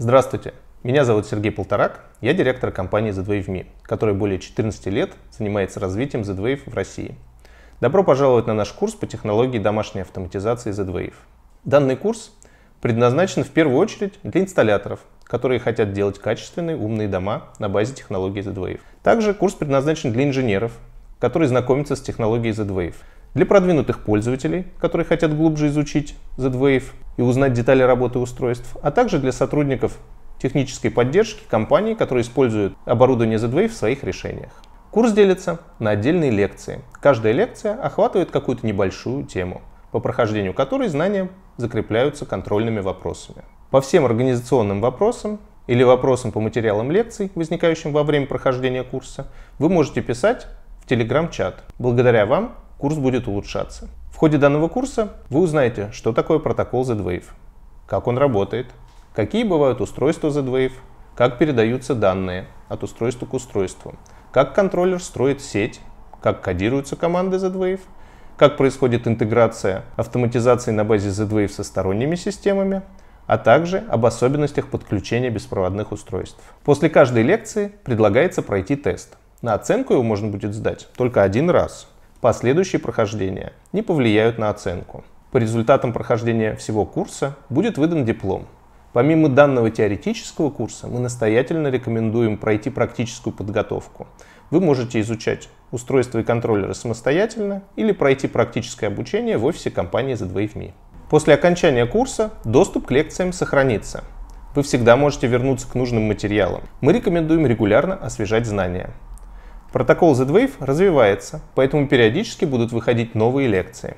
Здравствуйте, меня зовут Сергей Полторак, я директор компании ZWave.me, которая более 14 лет занимается развитием ZWave в России. Добро пожаловать на наш курс по технологии домашней автоматизации ZWave. Данный курс предназначен в первую очередь для инсталляторов, которые хотят делать качественные умные дома на базе технологии Z-Wave. Также курс предназначен для инженеров, которые знакомятся с технологией Z-Wave, для продвинутых пользователей, которые хотят глубже изучить Z-Wave, и узнать детали работы устройств, а также для сотрудников технической поддержки компаний, которые используют оборудование Z-Wave в своих решениях. Курс делится на отдельные лекции. Каждая лекция охватывает какую-то небольшую тему, по прохождению которой знания закрепляются контрольными вопросами. По всем организационным вопросам или вопросам по материалам лекций, возникающим во время прохождения курса, вы можете писать в телеграм-чат. Благодаря вам курс будет улучшаться. В ходе данного курса вы узнаете, что такое протокол Z-Wave, как он работает, какие бывают устройства Z-Wave, как передаются данные от устройства к устройству, как контроллер строит сеть, как кодируются команды Z-Wave, как происходит интеграция автоматизации на базе Z-Wave со сторонними системами, а также об особенностях подключения беспроводных устройств. После каждой лекции предлагается пройти тест. На оценку его можно будет сдать только один раз – Последующие прохождения не повлияют на оценку. По результатам прохождения всего курса будет выдан диплом. Помимо данного теоретического курса, мы настоятельно рекомендуем пройти практическую подготовку. Вы можете изучать устройства и контроллеры самостоятельно или пройти практическое обучение в офисе компании Z-WaveMe. После окончания курса доступ к лекциям сохранится. Вы всегда можете вернуться к нужным материалам. Мы рекомендуем регулярно освежать знания. Протокол Z-Wave развивается, поэтому периодически будут выходить новые лекции.